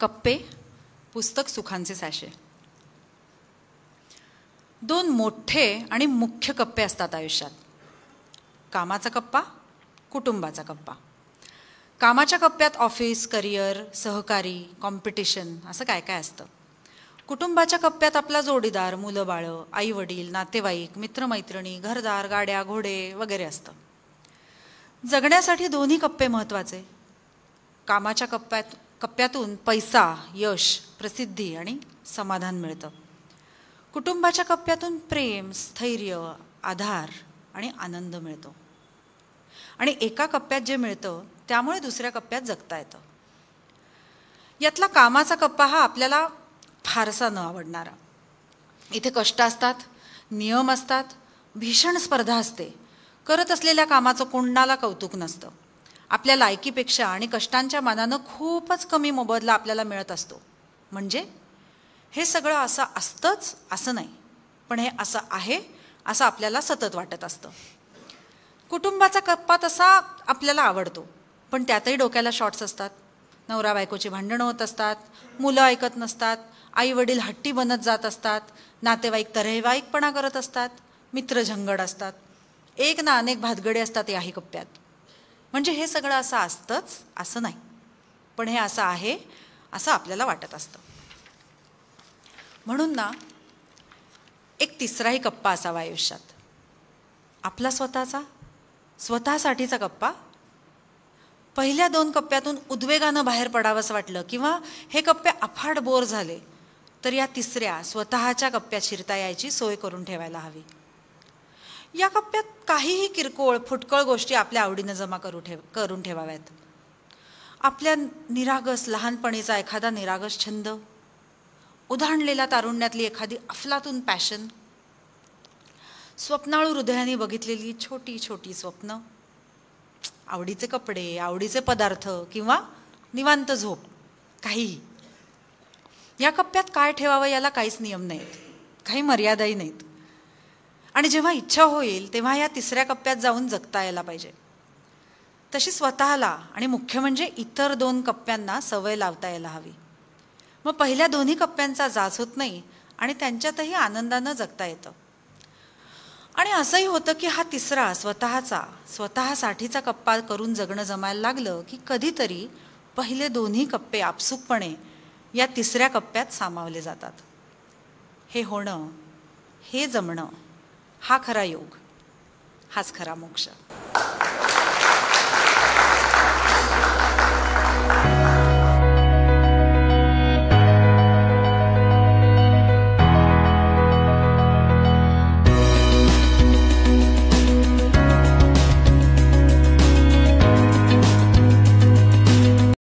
कप्पे पुस्तक सुखांचे साशे दोन मोठे आणि मुख्य कप्पे असतात आयुष्यात कामाचा कप्पा कुटुंबाचा कप्पा कामाच्या कप्प्यात ऑफिस करिअर सहकारी कॉम्पिटिशन असं काय काय असतं कुटुंबाच्या कप्प्यात आपला जोडीदार मुलं बाळं आई वडील नातेवाईक मित्रमैत्रिणी घरदार गाड्या घोडे वगैरे असतं जगण्यासाठी दोन्ही कप्पे महत्त्वाचे कामाच्या कप्प्यात कप्प्यातून पैसा यश प्रसिद्धी आणि समाधान मिळतं कुटुंबाच्या कप्प्यातून प्रेम स्थैर्य आधार आणि आनंद मिळतो आणि एका कप्प्यात जे मिळतं त्यामुळे दुसऱ्या कप्प्यात जगता येतं यातला कामाचा कप्पा हा आपल्याला फारसा न आवडणारा इथे कष्ट असतात नियम असतात भीषण स्पर्धा असते करत असलेल्या कामाचं कोणाला कौतुक नसतं आपल्या लायकीपेक्षा आणि कष्टांच्या मानानं खूपच कमी मोबदला आपल्याला मिळत असतो म्हणजे हे सगळं असं असतंच असं नाही पण हे असं आहे असं आपल्याला सतत वाटत असतं कुटुंबाचा कप्पा तसा आपल्याला आवडतो पण त्यातही डोक्याला शॉट्स असतात नवरा बायकोची भांडणं होत असतात मुलं ऐकत नसतात आई वडील हट्टी बनत जात असतात नातेवाईक तरहेवाईकपणा करत असतात मित्र झंगड असतात एक ना अनेक भातगडे असतात याही कप्प्यात म्हणजे हे सगळं असं असतंच असं नाही पण हे असं आहे असं आपल्याला वाटत असतं म्हणून ना एक तिसराही कप्पा असावा आयुष्यात आपला स्वतःचा स्वतःसाठीचा कप्पा पहिल्या दोन कप्प्यातून उद्वेगानं बाहेर पडावंसं वाटलं किंवा हे कप्पे अफाट बोर झाले तर या तिसऱ्या स्वतःच्या कप्प्यात शिरता यायची सोय करून ठेवायला हवी या कप्प्यात काहीही किरकोळ फुटकळ गोष्टी आपल्या आवडीनं जमा करू ठेव करून ठेवाव्यात आपल्या निरागस लहानपणीचा एखादा निरागस छंद उधाणलेल्या तारुण्यातली एखादी अफलातून पॅशन स्वप्नाळू हृदयाने बघितलेली छोटी छोटी स्वप्न आवडीचे कपडे आवडीचे पदार्थ किंवा निवांत झोप काहीही या कप्प्यात काय ठेवावं याला काहीच नियम नाहीत काही मर्यादाही नाहीत आणि जेव्हा इच्छा होईल तेव्हा या तिसऱ्या कप्प्यात जाऊन जगता यायला पाहिजे तशी स्वतःला आणि मुख्य म्हणजे इतर दोन कप्प्यांना सवय लावता यायला हवी मग पहिल्या दोन्ही कप्प्यांचा जाच होत नाही आणि त्यांच्यातही आनंदानं जगता येतं आणि असंही होतं की हा तिसरा स्वतःचा स्वतःसाठीचा कप्पा करून जगणं जमायला लागलं की कधीतरी पहिले दोन्ही कप्पे आपसूकपणे या तिसऱ्या कप्प्यात सामावले जातात हे होणं हे जमणं हा खरा योग हाच खरा मोक्ष